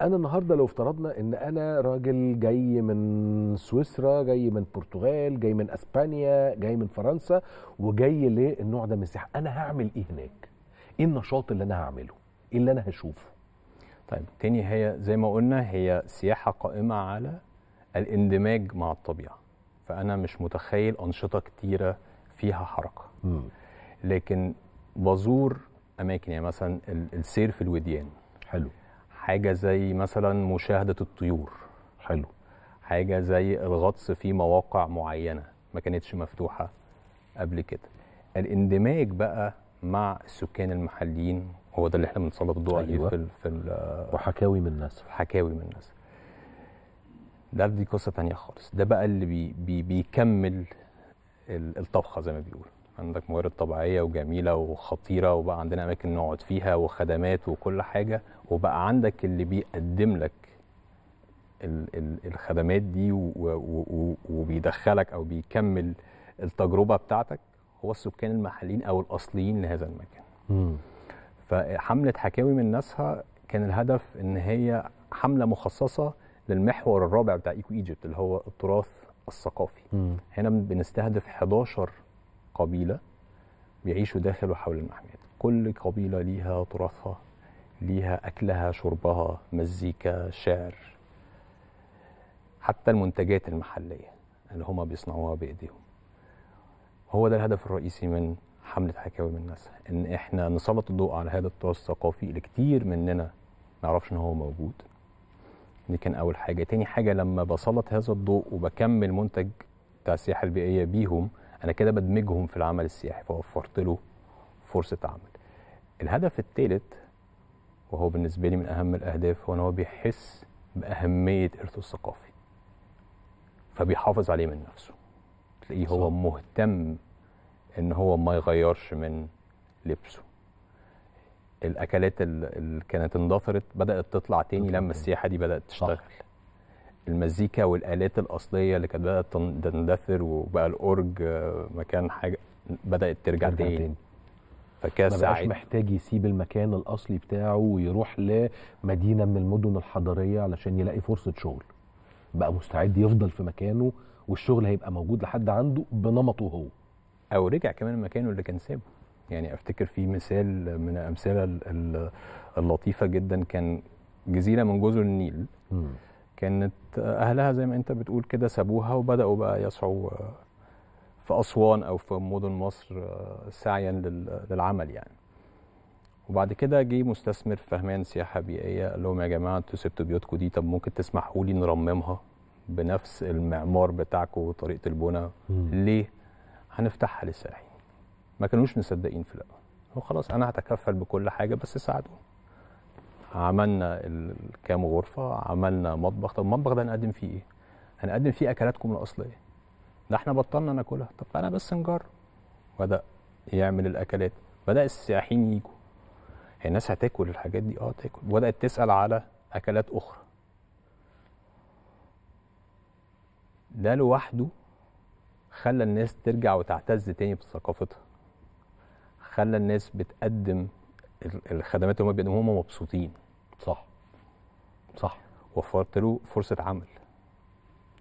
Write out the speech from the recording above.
انا النهارده لو افترضنا ان انا راجل جاي من سويسرا جاي من البرتغال جاي من اسبانيا جاي من فرنسا وجاي للنوع ده من السياحه انا هعمل ايه هناك ايه النشاط اللي انا هعمله ايه اللي انا هشوفه طيب تاني هي زي ما قلنا هي سياحه قائمه على الاندماج مع الطبيعه فانا مش متخيل انشطه كتيره فيها حركه م. لكن بزور اماكن يعني مثلا السير في الوديان حلو حاجه زي مثلا مشاهده الطيور حلو حاجه زي الغطس في مواقع معينه ما كانتش مفتوحه قبل كده الاندماج بقى مع السكان المحليين هو ده اللي احنا بنسلط الضوء عليه أيوة. في الـ في الـ وحكاوي من الناس حكاوي من الناس ده دي قصه تانية خالص ده بقى اللي بي بي بيكمل الطبخه زي ما بيقولوا عندك موارد طبيعيه وجميله وخطيره وبقى عندنا اماكن نقعد فيها وخدمات وكل حاجه وبقى عندك اللي بيقدم لك الخدمات دي وبيدخلك او بيكمل التجربه بتاعتك هو السكان المحليين او الاصليين لهذا المكان. مم. فحمله حكاوي من ناسها كان الهدف ان هي حمله مخصصه للمحور الرابع بتاع ايكو ايجيبت اللي هو التراث الثقافي. هنا بنستهدف 11 قبيلة بيعيشوا داخل وحول المحميات كل قبيلة ليها تراثها ليها أكلها شربها مزيكا شعر حتى المنتجات المحلية اللي هما بيصنعوها بإيديهم هو ده الهدف الرئيسي من حملة حكاوي من الناس إن إحنا نسلط الضوء على هذا التراث الثقافي اللي كتير مننا نعرفش إن هو موجود دي كان أول حاجة تاني حاجة لما بسلط هذا الضوء وبكمل منتج بتاع السياحة البيئية بيهم انا كده بدمجهم في العمل السياحي فوفرت له فرصه عمل الهدف الثالث وهو بالنسبه لي من اهم الاهداف هو ان هو بيحس باهميه ارثه الثقافي فبيحافظ عليه من نفسه تلاقيه هو مهتم ان هو ما يغيرش من لبسه الاكلات اللي كانت اندثرت بدات تطلع تاني لما السياحه دي بدات تشتغل صح. المزيكا والالات الاصليه اللي كانت بدات تندثر وبقى الاورج آه، مكان حاجه بدات ترجع تاني فكان سعيد محتاج يسيب المكان الاصلي بتاعه ويروح لمدينه من المدن الحضريه علشان يلاقي فرصه شغل بقى مستعد يفضل في مكانه والشغل هيبقى موجود لحد عنده بنمطه هو او رجع كمان مكانه اللي كان سابه يعني افتكر في مثال من الامثله اللطيفه جدا كان جزيره من جزر النيل م. كانت اهلها زي ما انت بتقول كده سابوها وبداوا بقى يسعوا آه، في اسوان او في مدن مصر آه، سعيا للعمل يعني وبعد كده جه مستثمر فهمان سياحه بيئيه قال لهم يا جماعه انتوا سبتوا بيوتكم دي طب ممكن تسمحوا لي نرممها بنفس المعمار بتاعكم وطريقه البناء ليه هنفتحها للسائحين ما كانوش مصدقين في الاول وخلاص انا هتكفل بكل حاجه بس ساعدوني عملنا كام غرفه عملنا مطبخ طب المطبخ ده هنقدم فيه ايه هنقدم فيه اكلاتكم الاصليه ده احنا بطلنا ناكلها طب انا بس نجرب بدا يعمل الاكلات بدا السياحين يجوا الناس هتاكل الحاجات دي اه تاكل وبدات تسال على اكلات اخرى ده لوحده خلى الناس ترجع وتعتز تاني بثقافتها خلى الناس بتقدم الخدمات اللي هم بيقدموها هم مبسوطين صح صح وفرت له فرصه عمل